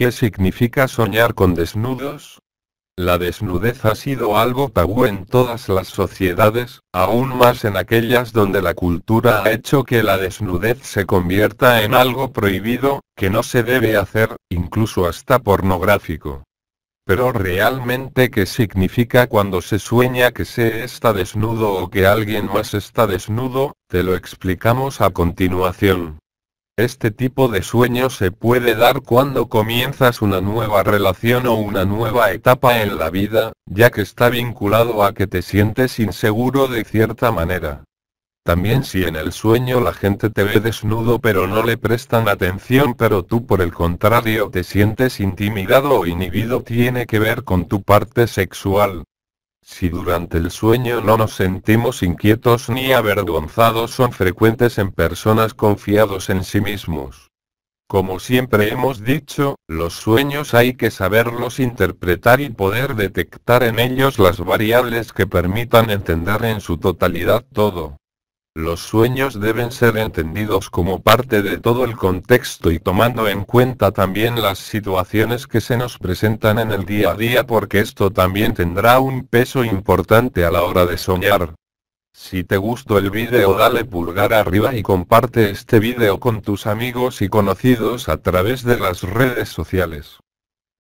¿Qué significa soñar con desnudos? La desnudez ha sido algo tabú en todas las sociedades, aún más en aquellas donde la cultura ha hecho que la desnudez se convierta en algo prohibido, que no se debe hacer, incluso hasta pornográfico. Pero realmente qué significa cuando se sueña que se está desnudo o que alguien más está desnudo, te lo explicamos a continuación. Este tipo de sueño se puede dar cuando comienzas una nueva relación o una nueva etapa en la vida, ya que está vinculado a que te sientes inseguro de cierta manera. También si en el sueño la gente te ve desnudo pero no le prestan atención pero tú por el contrario te sientes intimidado o inhibido tiene que ver con tu parte sexual, si durante el sueño no nos sentimos inquietos ni avergonzados son frecuentes en personas confiados en sí mismos. Como siempre hemos dicho, los sueños hay que saberlos interpretar y poder detectar en ellos las variables que permitan entender en su totalidad todo. Los sueños deben ser entendidos como parte de todo el contexto y tomando en cuenta también las situaciones que se nos presentan en el día a día porque esto también tendrá un peso importante a la hora de soñar. Si te gustó el video, dale pulgar arriba y comparte este video con tus amigos y conocidos a través de las redes sociales.